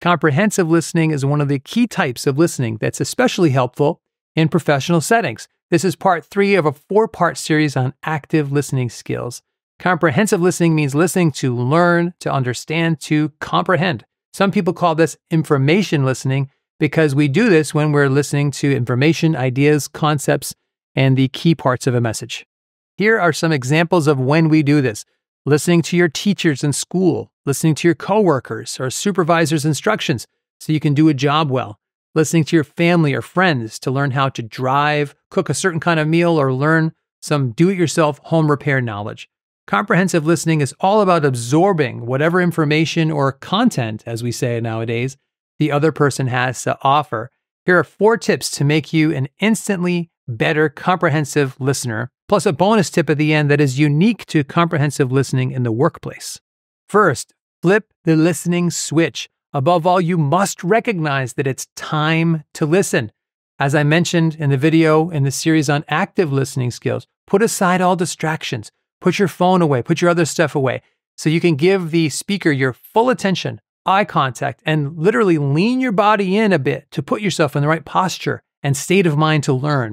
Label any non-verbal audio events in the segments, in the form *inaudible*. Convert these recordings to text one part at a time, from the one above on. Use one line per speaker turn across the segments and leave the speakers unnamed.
Comprehensive listening is one of the key types of listening that's especially helpful in professional settings. This is part three of a four part series on active listening skills. Comprehensive listening means listening to learn, to understand, to comprehend. Some people call this information listening because we do this when we're listening to information, ideas, concepts, and the key parts of a message. Here are some examples of when we do this listening to your teachers in school, listening to your coworkers or supervisor's instructions so you can do a job well, listening to your family or friends to learn how to drive, cook a certain kind of meal, or learn some do it yourself home repair knowledge. Comprehensive listening is all about absorbing whatever information or content, as we say nowadays, the other person has to offer. Here are four tips to make you an instantly better comprehensive listener, plus a bonus tip at the end that is unique to comprehensive listening in the workplace. First, flip the listening switch. Above all, you must recognize that it's time to listen. As I mentioned in the video in the series on active listening skills, put aside all distractions. Put your phone away, put your other stuff away, so you can give the speaker your full attention, eye contact, and literally lean your body in a bit to put yourself in the right posture and state of mind to learn.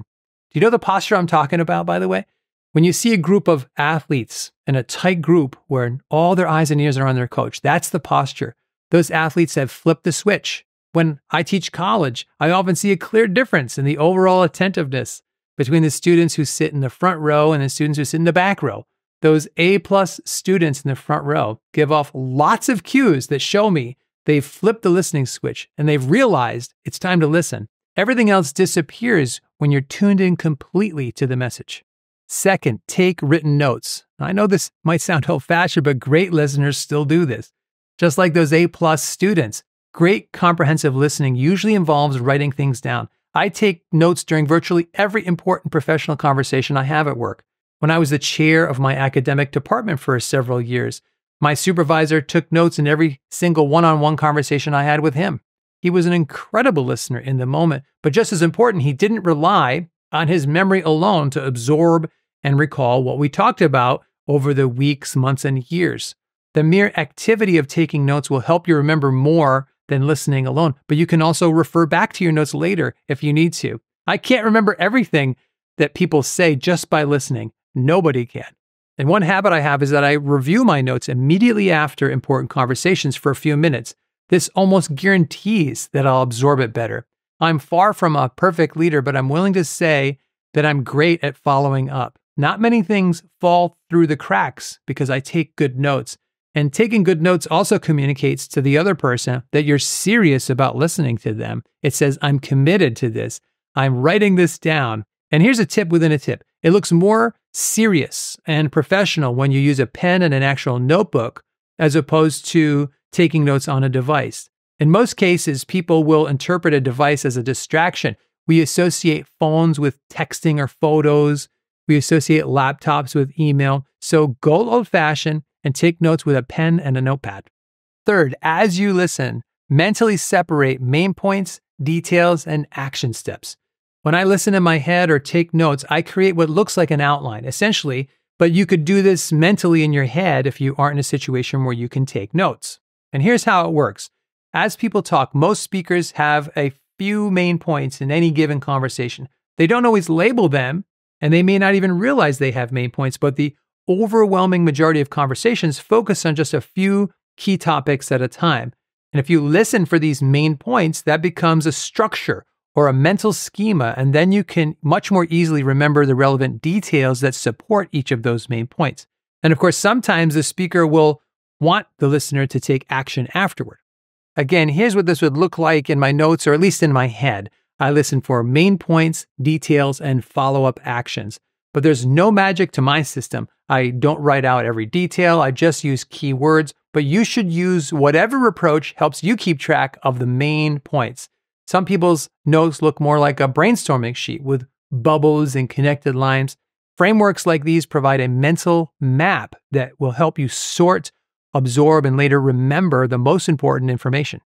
Do you know the posture I'm talking about, by the way? When you see a group of athletes in a tight group where all their eyes and ears are on their coach, that's the posture. Those athletes have flipped the switch. When I teach college, I often see a clear difference in the overall attentiveness between the students who sit in the front row and the students who sit in the back row. Those A plus students in the front row give off lots of cues that show me they've flipped the listening switch and they've realized it's time to listen. Everything else disappears when you're tuned in completely to the message. Second, take written notes. I know this might sound *laughs* old fashioned, but great listeners still do this. Just like those A plus students, great comprehensive listening usually involves writing things down. I take notes during virtually every important professional conversation I have at work. When I was the chair of my academic department for several years, my supervisor took notes in every single one on one conversation I had with him. He was an incredible listener in the moment, but just as important, he didn't rely on his memory alone to absorb and recall what we talked about over the weeks, months, and years. The mere activity of taking notes will help you remember more than listening alone, but you can also refer back to your notes later if you need to. I can't remember everything that people say just by listening. Nobody can. And one habit I have is that I review my notes immediately after important conversations for a few minutes. This almost guarantees that I'll absorb it better. I'm far from a perfect leader, but I'm willing to say that I'm great at following up. Not many things fall through the cracks because I take good notes. And taking good notes also communicates to the other person that you're serious about listening to them. It says, I'm committed to this. I'm writing this down. And here's a tip within a tip it looks more serious and professional when you use a pen and an actual notebook as opposed to taking notes on a device. In most cases, people will interpret a device as a distraction. We associate phones with texting or photos. We associate laptops with email. So go old fashioned and take notes with a pen and a notepad. Third, as you listen, mentally separate main points, details, and action steps. When I listen in my head or take notes, I create what looks like an outline, essentially, but you could do this mentally in your head if you aren't in a situation where you can take notes. And here's how it works as people talk, most speakers have a few main points in any given conversation. They don't always label them, and they may not even realize they have main points, but the overwhelming majority of conversations focus on just a few key topics at a time. And if you listen for these main points, that becomes a structure or a mental schema, and then you can much more easily remember the relevant details that support each of those main points. And of course, sometimes the speaker will want the listener to take action afterward. Again, here's what this would look like in my notes, or at least in my head. I listen for main points, details, and follow up actions. But there's no magic to my system. I don't write out every detail, I just use keywords. But you should use whatever approach helps you keep track of the main points. Some people's notes look more like a brainstorming sheet with bubbles and connected lines. Frameworks like these provide a mental map that will help you sort absorb, and later remember the most important information.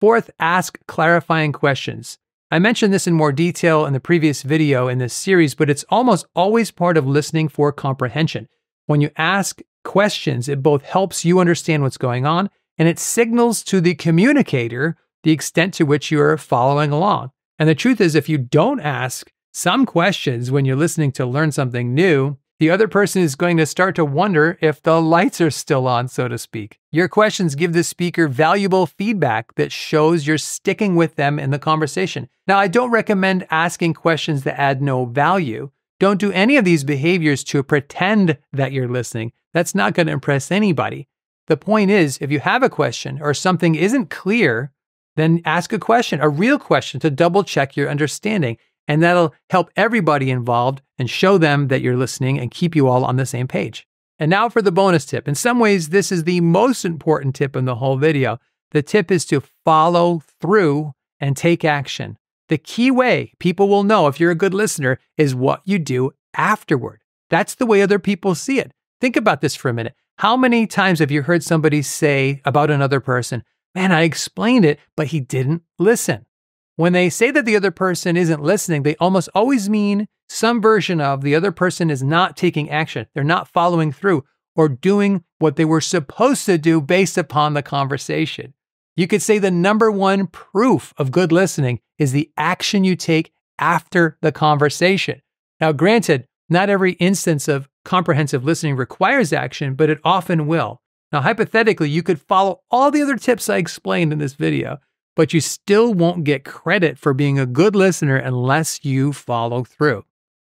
Fourth, ask clarifying questions. I mentioned this in more detail in the previous video in this series, but it's almost always part of listening for comprehension. When you ask questions, it both helps you understand what's going on and it signals to the communicator the extent to which you are following along. And the truth is, if you don't ask some questions when you're listening to learn something new, the other person is going to start to wonder if the lights are still on, so to speak. Your questions give the speaker valuable feedback that shows you're sticking with them in the conversation. Now, I don't recommend asking questions that add no value. Don't do any of these behaviors to pretend that you're listening. That's not going to impress anybody. The point is, if you have a question or something isn't clear, then ask a question, a real question to double check your understanding. And that'll help everybody involved and show them that you're listening and keep you all on the same page. And now for the bonus tip. In some ways, this is the most important tip in the whole video. The tip is to follow through and take action. The key way people will know if you're a good listener is what you do afterward. That's the way other people see it. Think about this for a minute. How many times have you heard somebody say about another person, Man, I explained it, but he didn't listen? When they say that the other person isn't listening, they almost always mean some version of the other person is not taking action. They're not following through or doing what they were supposed to do based upon the conversation. You could say the number one proof of good listening is the action you take after the conversation. Now, granted, not every instance of comprehensive listening requires action, but it often will. Now, hypothetically, you could follow all the other tips I explained in this video but you still won't get credit for being a good listener unless you follow through.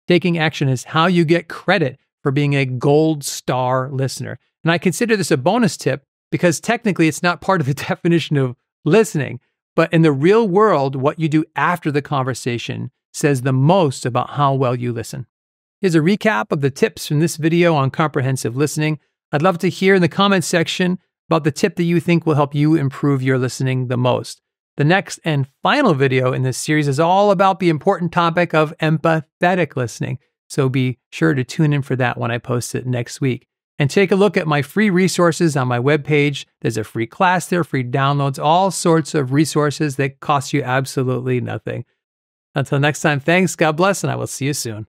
Taking action is how you get credit for being a gold star listener. And I consider this a bonus tip because technically it's not part of the *laughs* definition of listening. But in the real world, what you do after the conversation says the most about how well you listen. Here's a recap of the tips from this video on comprehensive listening. I'd love to hear in the comments section about the tip that you think will help you improve your listening the most. The next and final video in this series is all about the important topic of empathetic listening, so be sure to tune in for that when I post it next week. And take a look at my free resources on my webpage. There's a free class there, free downloads, all sorts of resources that cost you absolutely nothing. Until next time, thanks, God bless, and I will see you soon.